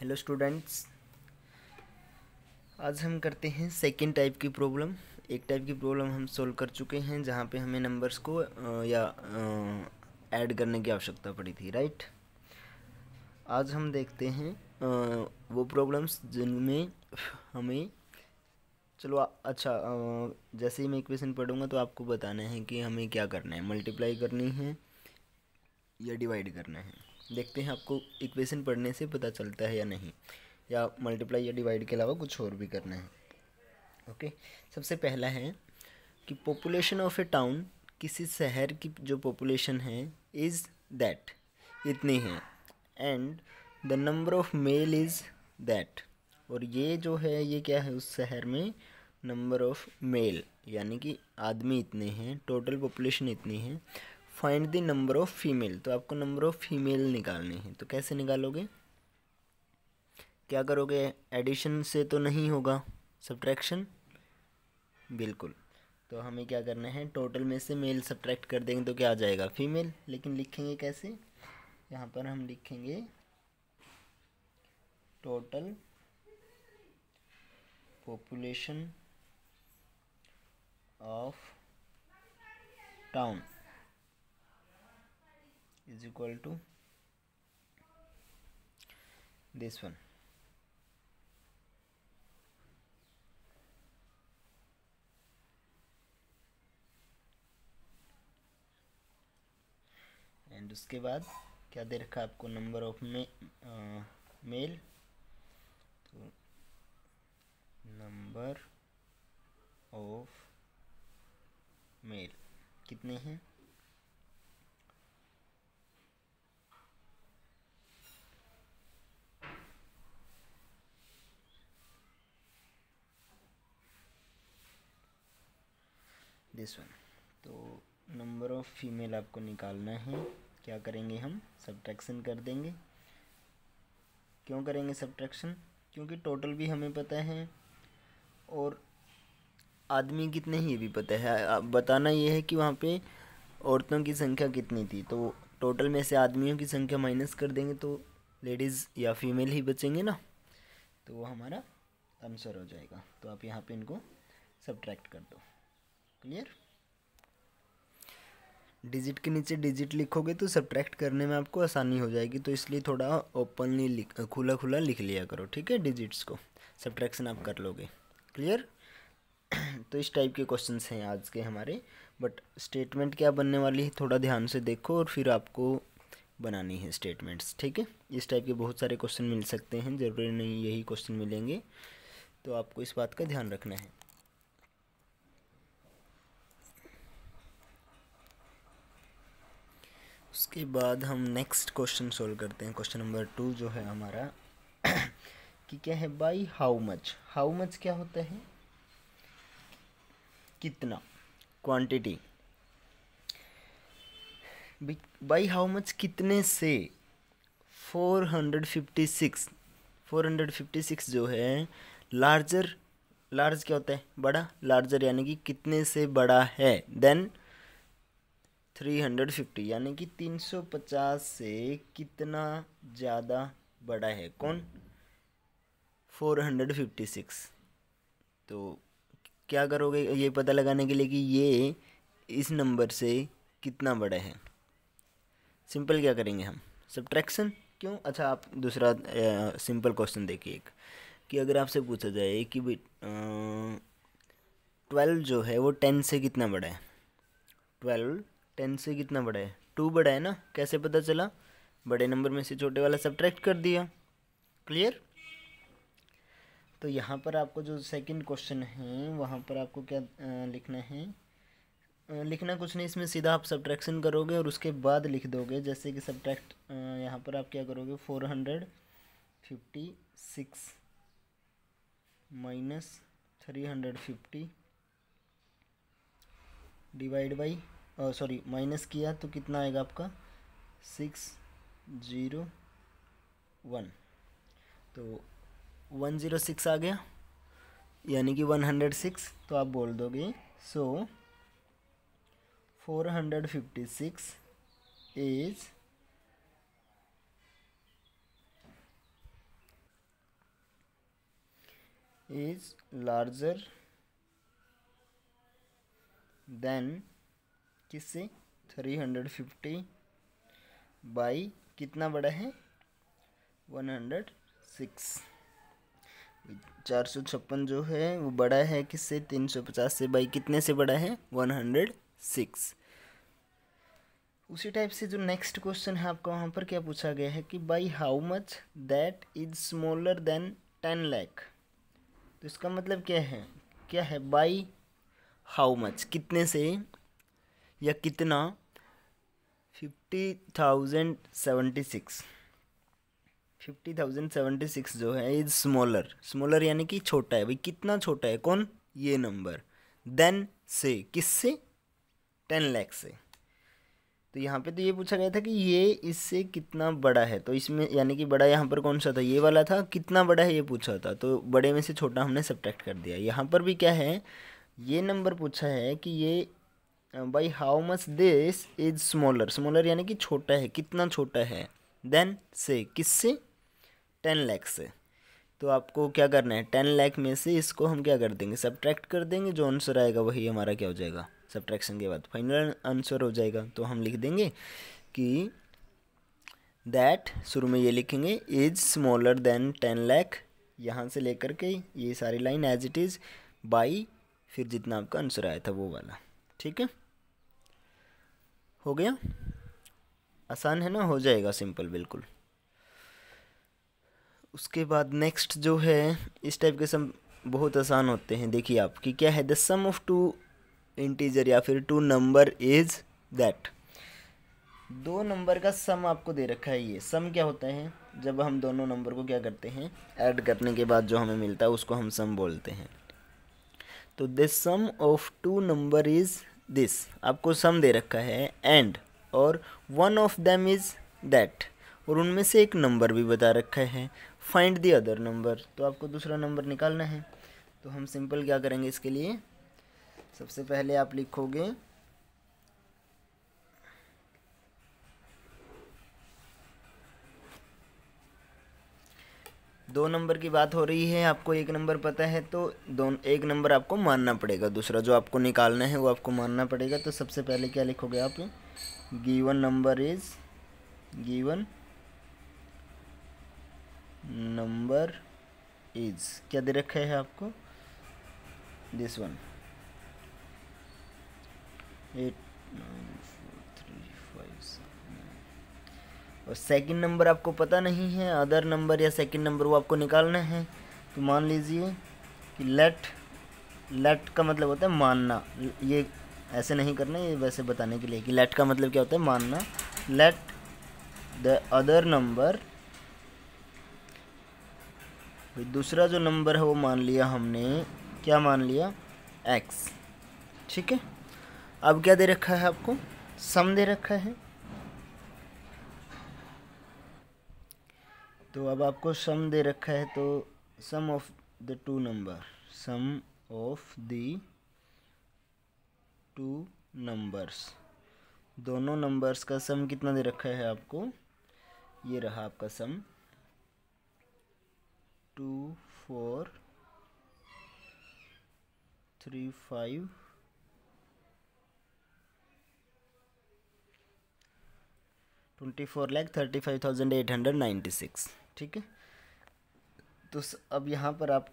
hello students आज हम करते हैं सेकेंड टाइप की प्रॉब्लम एक टाइप की प्रॉब्लम हम सोल्व कर चुके हैं जहाँ पे हमें नंबर्स को या ऐड करने की आवश्यकता पड़ी थी राइट आज हम देखते हैं वो प्रॉब्लम्स जिनमें हमें चलो आ, अच्छा आ, जैसे ही मैं इक्वेशन पढ़ूंगा तो आपको बताना है कि हमें क्या करना है मल्टीप्लाई करनी है या डिवाइड करना है देखते हैं आपको इक्वेशन पढ़ने से पता चलता है या नहीं या मल्टीप्लाई या डिवाइड के अलावा कुछ और भी करना है ओके सबसे पहला है कि पॉपुलेशन ऑफ ए टाउन किसी शहर की जो पॉपुलेशन है इज़ दैट इतनी है and the number of male is that और ये जो है ये क्या है उस शहर में नंबर ऑफ़ मेल यानी कि आदमी इतने हैं टोटल पॉपुलेशन इतनी है find the number of female तो आपको नंबर ऑफ फीमेल निकालने हैं तो कैसे निकालोगे क्या करोगे एडिशन से तो नहीं होगा सब्ट्रैक्शन बिल्कुल तो हमें क्या करना है टोटल में से मेल सब्ट्रैक्ट कर देंगे तो क्या आ जाएगा फीमेल लेकिन लिखेंगे कैसे यहाँ पर हम लिखेंगे total population of town is equal to this one and उसके बाद क्या दे रखा आपको नंबर ऑफ मे मेल तो नंबर ऑफ मेल कितने हैं दिस वन तो नंबर ऑफ़ फीमेल आपको निकालना है क्या करेंगे हम सब्ट्रैक्शन कर देंगे क्यों करेंगे सब्ट्रैक्शन क्योंकि टोटल भी हमें पता है और आदमी कितने ये भी पता है बताना ये है कि वहाँ पे औरतों की संख्या कितनी थी तो टोटल में से आदमियों की संख्या माइनस कर देंगे तो लेडीज़ या फीमेल ही बचेंगे ना तो वो हमारा आंसर हो जाएगा तो आप यहाँ पे इनको सब्ट्रैक्ट कर दो क्लियर डिजिट के नीचे डिजिट लिखोगे तो सब्ट्रैक्ट करने में आपको आसानी हो जाएगी तो इसलिए थोड़ा ओपनली लिख खुला खुला लिख लिया करो ठीक है डिजिट्स को सब्ट्रैक्शन आप कर लोगे क्लियर तो इस टाइप के क्वेश्चंस हैं आज के हमारे बट स्टेटमेंट क्या बनने वाली है थोड़ा ध्यान से देखो और फिर आपको बनानी है स्टेटमेंट्स ठीक है इस टाइप के बहुत सारे क्वेश्चन मिल सकते हैं ज़रूरी नहीं यही क्वेश्चन मिलेंगे तो आपको इस बात का ध्यान रखना है उसके बाद हम नेक्स्ट क्वेश्चन सोल्व करते हैं क्वेश्चन नंबर टू जो है हमारा कि क्या है by how much how much क्या होता है कितना क्वांटिटी बाई हाउ मच कितने से four four hundred hundred fifty six fifty six जो है लार्जर लार्ज क्या होता है बड़ा लार्जर यानी कि कितने से बड़ा है देन थ्री हंड्रेड फिफ्टी यानी कि तीन सौ पचास से कितना ज़्यादा बड़ा है कौन फोर हंड्रेड फिफ्टी सिक्स तो क्या करोगे ये पता लगाने के लिए कि ये इस नंबर से कितना बड़ा है सिंपल क्या करेंगे हम सब्ट्रैक्शन क्यों अच्छा आप दूसरा सिंपल क्वेश्चन देखिए एक कि अगर आपसे पूछा जाए कि भाई ट्वेल्व जो है वो टेन से कितना बड़ा है ट्वेल्व टेन से कितना बड़ा है टू बड़ा है ना कैसे पता चला बड़े नंबर में से छोटे वाला सब्ट्रैक्ट कर दिया क्लियर तो यहाँ पर आपको जो सेकंड क्वेश्चन है वहाँ पर आपको क्या लिखना है लिखना कुछ नहीं इसमें सीधा आप सब्ट्रैक्शन करोगे और उसके बाद लिख दोगे जैसे कि सब्ट्रैक्ट यहाँ पर आप क्या करोगे four hundred fifty six minus three hundred fifty divide by sorry minus किया तो कितना आएगा आपका सिक्स ज़ीरो वन तो वन ज़ीरो सिक्स आ गया यानी कि वन हंड्रेड सिक्स तो आप बोल दोगे so four hundred fifty six is is larger than किससे थ्री हंड्रेड फिफ्टी बाई कितना बड़ा है वन हंड्रेड सिक्स चार सौ छप्पन जो है वो बड़ा है किससे तीन सौ पचास से बाई कितने से बड़ा है वन हंड्रेड सिक्स उसी टाइप से जो नेक्स्ट क्वेश्चन है आपका वहाँ पर क्या पूछा गया है कि by how much that is smaller than ten lakh तो इसका मतलब क्या है क्या है बाई हाउ मच कितने से या कितना fifty thousand seventy six fifty thousand seventy six जो है इज स्मॉलर स्मॉलर यानी कि छोटा है भाई कितना छोटा है कौन ये नंबर देन से किससे टेन लैख से तो यहाँ पे तो ये पूछा गया था कि ये इससे कितना बड़ा है तो इसमें यानी कि बड़ा यहाँ पर कौन सा था ये वाला था कितना बड़ा है ये पूछा था तो बड़े में से छोटा हमने सब्ट्रैक्ट कर दिया यहाँ पर भी क्या है ये नंबर पूछा है कि ये by how much this is smaller smaller यानी कि छोटा है कितना छोटा है देन से किससे टेन लैख से तो आपको क्या करना है टेन लैख में से इसको हम क्या कर देंगे सब्ट्रैक्ट कर देंगे जो आंसर आएगा वही हमारा क्या हो जाएगा सब्ट्रैक्शन के बाद फाइनल आंसर हो जाएगा तो हम लिख देंगे कि दैट शुरू में ये लिखेंगे is smaller than ten lakh यहाँ से लेकर के ये सारी line as it is by फिर जितना आपका आंसर आया था वो वाला ठीक है हो गया आसान है ना हो जाएगा सिंपल बिल्कुल उसके बाद नेक्स्ट जो है इस टाइप के सम बहुत आसान होते हैं देखिए आप कि क्या है the sum of two integer या फिर टू नंबर इज़ दैट दो नंबर का सम आपको दे रखा है ये सम क्या होता है जब हम दोनों नंबर को क्या करते हैं ऐड करने के बाद जो हमें मिलता है उसको हम सम बोलते हैं तो the sum of two number is this आपको सम दे रखा है एंड और one of them is that और उनमें से एक नंबर भी बता रखा है फाइंड दी अदर नंबर तो आपको दूसरा नंबर निकालना है तो हम सिंपल क्या करेंगे इसके लिए सबसे पहले आप लिखोगे दो नंबर की बात हो रही है आपको एक नंबर पता है तो दो एक नंबर आपको मानना पड़ेगा दूसरा जो आपको निकालना है वो आपको मानना पड़ेगा तो सबसे पहले क्या लिखोगे आप given number is given number is क्या दे रखा है आपको दिस वन एट और सेकंड नंबर आपको पता नहीं है अदर नंबर या सेकंड नंबर वो आपको निकालना है तो मान लीजिए कि लेट लेट का मतलब होता है मानना ये ऐसे नहीं करना ये वैसे बताने के लिए कि लेट का मतलब क्या होता है मानना लेट द अदर नंबर दूसरा जो नंबर है वो मान लिया हमने क्या मान लिया एक्स ठीक है अब क्या दे रखा है आपको सम दे रखा है तो अब आपको सम दे रखा है तो sum of the two number sum of the two numbers दोनों नंबर्स का सम कितना दे रखा है आपको ये रहा आपका sum two four three five twenty four lakh thirty five thousand eight hundred ninety six ठीक है तो अब यहाँ पर आप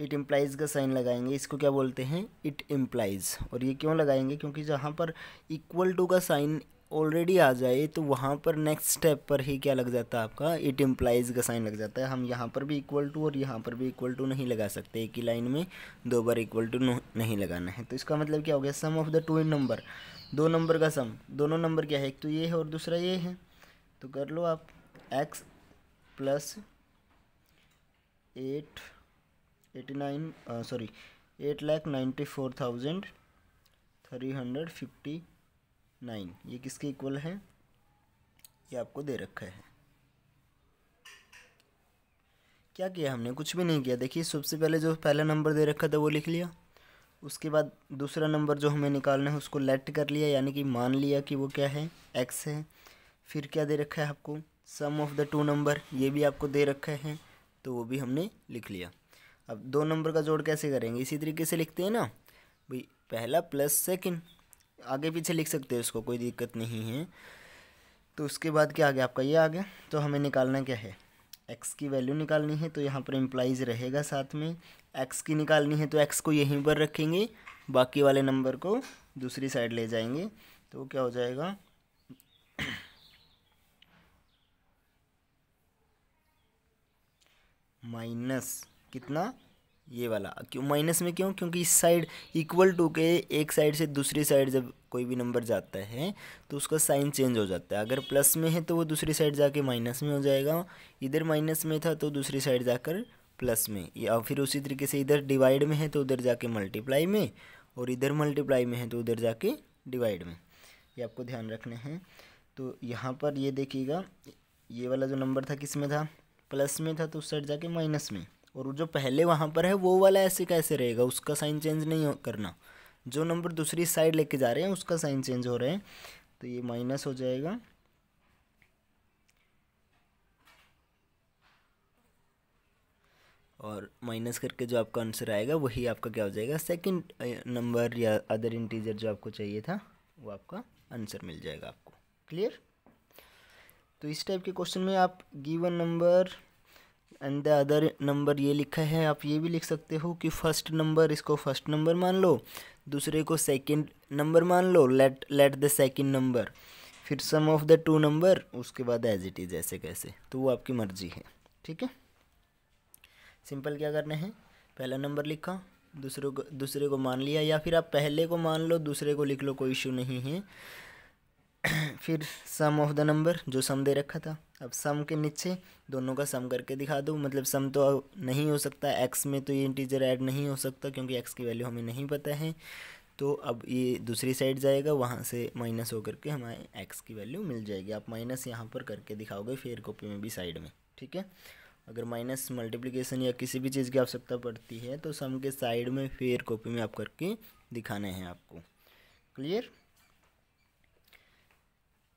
इट इम्प्लाइज़ का साइन लगाएंगे इसको क्या बोलते हैं इट इम्प्लाइज़ और ये क्यों लगाएंगे क्योंकि जहाँ पर इक्वल टू का साइन ऑलरेडी आ जाए तो वहाँ पर नेक्स्ट स्टेप पर ही क्या लग जाता है आपका इट इम्प्लाइज़ का साइन लग जाता है हम यहाँ पर भी इक्वल टू और यहाँ पर भी इक्वल टू नहीं लगा सकते एक ही लाइन में दो बार इक्वल टू नहीं लगाना है तो इसका मतलब क्या हो गया sum of the two in number दो नंबर का सम दोनों नंबर क्या है एक तो ये है और दूसरा ये है तो कर लो आप x plus eight eighty nine sorry eight lakh ninety four thousand three hundred fifty nine ये किसके इक्वल है ये आपको दे रखा है क्या किया हमने कुछ भी नहीं किया देखिए सबसे पहले जो पहला नंबर दे रखा था वो लिख लिया उसके बाद दूसरा नंबर जो हमें निकालना है उसको लेट कर लिया यानी कि मान लिया कि वो क्या है एक्स है फिर क्या दे रखा है आपको sum of the two number ये भी आपको दे रखा है तो वो भी हमने लिख लिया अब दो नंबर का जोड़ कैसे करेंगे इसी तरीके से लिखते हैं ना भाई पहला प्लस सेकंड आगे पीछे लिख सकते हैं उसको कोई दिक्कत नहीं है तो उसके बाद क्या आ गया आपका ये आ गया तो हमें निकालना क्या है एक्स की वैल्यू निकालनी है तो यहाँ पर एम्प्लाइज रहेगा साथ में एक्स की निकालनी है तो एक्स को यहीं पर रखेंगे बाकी वाले नंबर को दूसरी साइड ले जाएंगे तो क्या हो जाएगा माइनस कितना ये वाला क्यों माइनस में क्यों क्योंकि इस साइड इक्वल टू के एक साइड से दूसरी साइड जब कोई भी नंबर जाता है तो उसका साइन चेंज हो जाता है अगर प्लस में है तो वो दूसरी साइड जाके माइनस में हो जाएगा इधर माइनस में था तो दूसरी साइड जाकर प्लस में या फिर उसी तरीके से इधर डिवाइड में है तो उधर जाके मल्टीप्लाई में और इधर मल्टीप्लाई में है तो उधर जाके डिवाइड में ये आपको ध्यान रखने हैं तो यहाँ पर ये देखिएगा ये वाला जो नंबर था किस में था प्लस में था तो उस साइड जाके माइनस में और जो पहले वहाँ पर है वो वाला ऐसे कैसे रहेगा उसका साइन चेंज नहीं करना जो नंबर दूसरी साइड लेके जा रहे हैं उसका साइन चेंज हो रहा है तो ये माइनस हो जाएगा और माइनस करके जो आपका आंसर आएगा वही आपका क्या हो जाएगा सेकंड नंबर या अदर इंटीजर जो आपको चाहिए था वो आपका आंसर मिल जाएगा आपको क्लियर तो इस टाइप के क्वेश्चन में आप given number and the other number ये लिखा है आप ये भी लिख सकते हो कि फर्स्ट नंबर इसको फर्स्ट नंबर मान लो दूसरे को सेकंड नंबर मान लो let let the second number फिर sum of the two number उसके बाद एज इट इज़ ऐसे कैसे तो वो आपकी मर्जी है ठीक है सिंपल क्या करना है पहला नंबर लिखा दूसरे को दूसरे को मान लिया या फिर आप पहले को मान लो दूसरे को लिख लो कोई इशू नहीं है फिर सम ऑफ द नंबर जो सम दे रखा था अब सम के नीचे दोनों का सम करके दिखा दो मतलब सम तो नहीं हो सकता एक्स में तो ये इंटीजर ऐड नहीं हो सकता क्योंकि एक्स की वैल्यू हमें नहीं पता है तो अब ये दूसरी साइड जाएगा वहाँ से माइनस होकर के हमारे एक्स की वैल्यू मिल जाएगी आप माइनस यहाँ पर करके दिखाओगे फेयर कॉपी में भी साइड में ठीक है अगर माइनस मल्टीप्लिकेशन या किसी भी चीज़ की आवश्यकता पड़ती है तो सम के साइड में फेयर कॉपी में आप करके दिखाने हैं आपको क्लियर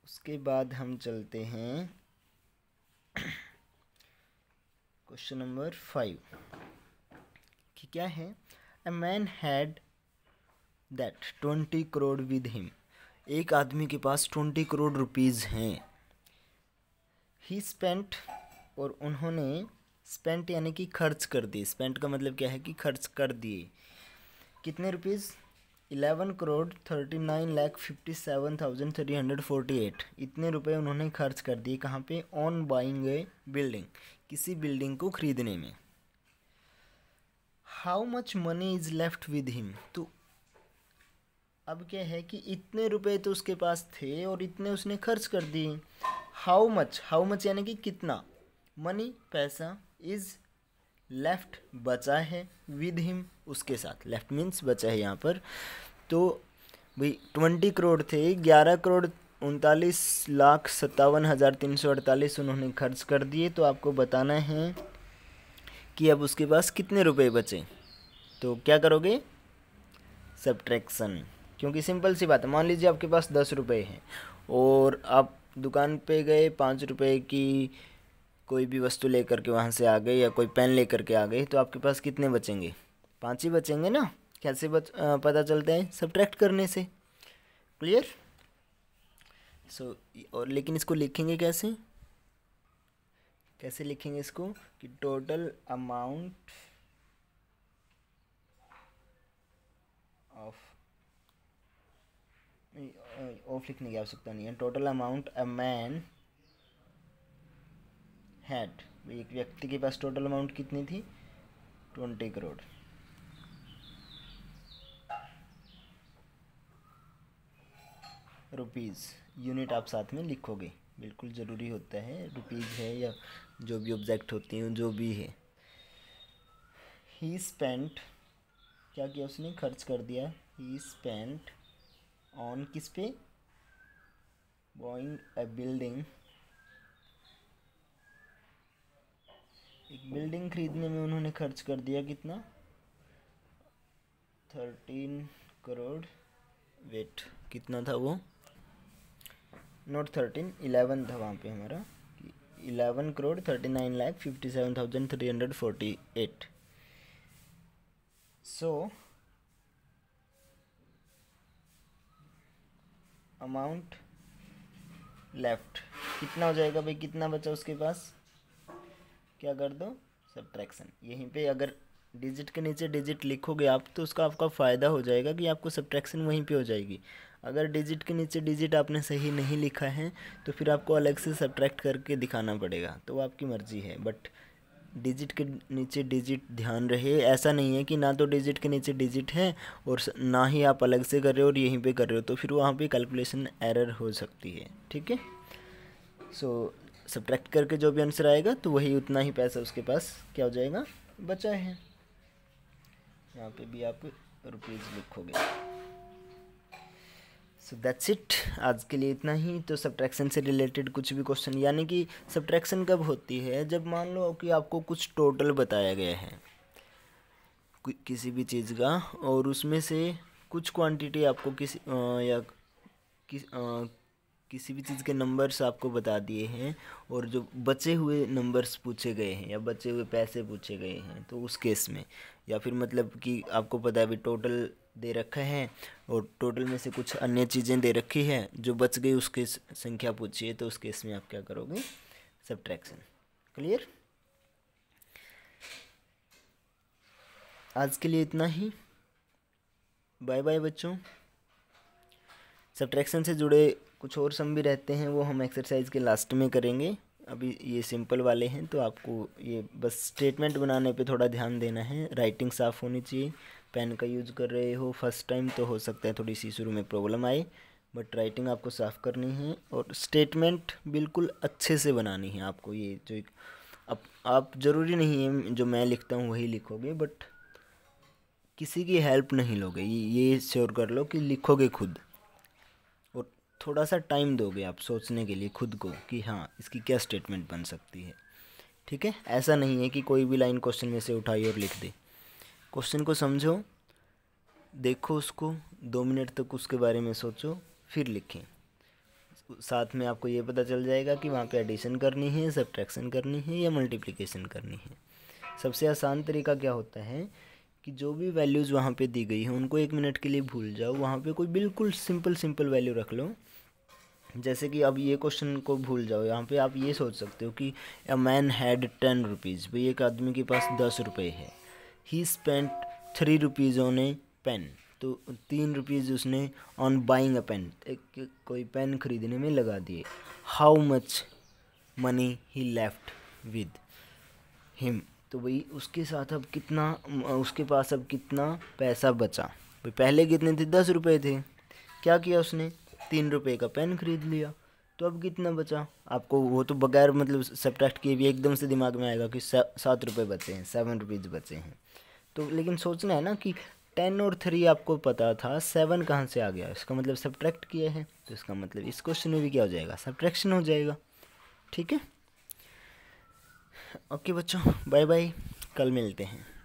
उसके बाद हम चलते हैं क्वेश्चन नंबर फाइव कि क्या है a man had that twenty crore with him एक आदमी के पास ट्वेंटी करोड़ रुपीज़ हैं ही स्पेंट और उन्होंने स्पेंट यानी कि खर्च कर दिए स्पेंट का मतलब क्या है कि खर्च कर दिए कितने rupees eleven crore thirty nine lakh fifty seven thousand three hundred forty eight इतने रुपए उन्होंने खर्च कर दिए कहाँ पे ऑन बाइंग ए बिल्डिंग किसी बिल्डिंग को खरीदने में how much money is left with him तो अब क्या है कि इतने रुपए तो उसके पास थे और इतने उसने खर्च कर दिए हाउ मच हाउ मच यानी कि कितना मनी पैसा इज़ लेफ़्ट बचा है विद हिम उसके साथ लेफ़्ट मीन्स बचा है यहाँ पर तो भाई ट्वेंटी करोड़ थे ग्यारह करोड़ उनतालीस लाख सत्तावन हज़ार तीन सौ अड़तालीस उन्होंने खर्च कर दिए तो आपको बताना है कि अब उसके पास कितने रुपए बचे तो क्या करोगे सब्ट्रैक्शन क्योंकि सिंपल सी बात है मान लीजिए आपके पास दस रुपये हैं और आप दुकान पे गए पाँच रुपये की कोई भी वस्तु लेकर के वहाँ से आ गए या कोई पेन लेकर के आ गए तो आपके पास कितने बचेंगे पाँच ही बचेंगे ना कैसे बच पता चलता है सब्ट्रैक्ट करने से क्लियर सो so, और लेकिन इसको लिखेंगे कैसे कैसे लिखेंगे इसको कि टोटल अमाउंट ऑफ ऑफ लिखने की आवश्यकता नहीं है total amount a man had एक व्यक्ति के पास टोटल अमाउंट कितनी थी ट्वेंटी करोड़ रुपीज़ यूनिट आप साथ में लिखोगे बिल्कुल ज़रूरी होता है रुपीज़ है या जो भी ऑब्जेक्ट होती हैं जो भी है ही स्पेंट क्या किया उसने खर्च कर दिया ही स्पेंट ऑन किस पे बॉइंग अ बिल्डिंग एक बिल्डिंग खरीदने में उन्होंने खर्च कर दिया कितना थर्टीन करोड़ वेट कितना था वो नोट थर्टीन इलेवन था वहाँ पे हमारा eleven crore thirty nine lakh fifty seven thousand three hundred forty eight so amount left कितना हो जाएगा भाई कितना बचा उसके पास क्या कर दो सब्ट्रैक्शन यहीं पे अगर डिजिट के नीचे डिजिट लिखोगे आप तो उसका आपका फ़ायदा हो जाएगा कि आपको सब्ट्रैक्शन वहीं पे हो जाएगी अगर डिजिट के नीचे डिजिट आपने सही नहीं लिखा है तो फिर आपको अलग से सब्ट्रैक्ट करके दिखाना पड़ेगा तो वो आपकी मर्ज़ी है बट डिजिट के नीचे डिजिट ध्यान रहे ऐसा नहीं है कि ना तो डिजिट के नीचे डिजिट है और ना ही आप अलग से कर रहे हो और यहीं पे कर रहे हो तो फिर वहाँ पे कैलकुलेशन एरर हो सकती है ठीक है सो सब्ट्रैक्ट करके जो भी आंसर आएगा तो वही उतना ही पैसा उसके पास क्या हो जाएगा बचा है यहाँ पे भी आप रुपीज़ लिखोगे सो दैट्स इट आज के लिए इतना ही तो सब्ट्रैक्शन से रिलेटेड कुछ भी क्वेश्चन यानी कि सब्ट्रैक्शन कब होती है जब मान लो कि आपको कुछ टोटल बताया गया है कि, किसी भी चीज़ का और उसमें से कुछ क्वांटिटी आपको किसी या किस किसी भी चीज़ के नंबर्स आपको बता दिए हैं और जो बचे हुए नंबर्स पूछे गए हैं या बचे हुए पैसे पूछे गए हैं तो उस केस में या फिर मतलब कि आपको पता है भी टोटल दे रखा है और टोटल में से कुछ अन्य चीज़ें दे रखी है जो बच गई उसके संख्या पूछी है तो उस केस में आप क्या करोगे सब्ट्रैक्शन क्लियर आज के लिए इतना ही बाय बाय बच्चों सब्ट्रैक्शन से जुड़े कुछ और सम भी रहते हैं वो हम एक्सरसाइज के लास्ट में करेंगे अभी ये सिंपल वाले हैं तो आपको ये बस स्टेटमेंट बनाने पे थोड़ा ध्यान देना है राइटिंग साफ़ होनी चाहिए पेन का यूज़ कर रहे हो फर्स्ट टाइम तो हो सकता है थोड़ी सी शुरू में प्रॉब्लम आए बट राइटिंग आपको साफ़ करनी है और स्टेटमेंट बिल्कुल अच्छे से बनानी है आपको ये जो अब आप ज़रूरी नहीं है जो मैं लिखता हूँ वही लिखोगे बट किसी की हेल्प नहीं लोगे ये श्योर कर लो कि लिखोगे खुद थोड़ा सा टाइम दोगे आप सोचने के लिए खुद को कि हाँ इसकी क्या स्टेटमेंट बन सकती है ठीक है ऐसा नहीं है कि कोई भी लाइन क्वेश्चन में से उठाई और लिख दे क्वेश्चन को समझो देखो उसको दो मिनट तक उसके बारे में सोचो फिर लिखें साथ में आपको ये पता चल जाएगा कि वहाँ पे एडिशन करनी है सब्ट्रैक्शन करनी है या मल्टीप्लिकेशन करनी है सबसे आसान तरीका क्या होता है कि जो भी वैल्यूज़ वहाँ पे दी गई हैं उनको एक मिनट के लिए भूल जाओ वहाँ पे कोई बिल्कुल सिंपल सिंपल वैल्यू रख लो जैसे कि अब ये क्वेश्चन को भूल जाओ यहाँ पे आप ये सोच सकते हो कि a man had ten rupees भाई एक आदमी के पास दस रुपये है ही spent three rupees on a pen तो तीन रुपीज़ उसने ऑन बाइंग अ पेन एक कोई पेन खरीदने में लगा दिए how much money he left with him तो भाई उसके साथ अब कितना उसके पास अब कितना पैसा बचा भाई पहले कितने थे दस रुपये थे क्या किया उसने तीन रुपये का पेन खरीद लिया तो अब कितना बचा आपको वो तो बगैर मतलब सब्ट्रैक्ट किए भी एकदम से दिमाग में आएगा कि सात रुपये बचे हैं सेवन रुपीज़ बचे हैं तो लेकिन सोचना है ना कि टेन और थ्री आपको पता था सेवन कहाँ से आ गया इसका मतलब सब्ट्रैक्ट किया है तो इसका मतलब इस क्वेश्चन में भी क्या हो जाएगा सब्ट्रैक्शन हो जाएगा ठीक है ओके बच्चों बाय बाय कल मिलते हैं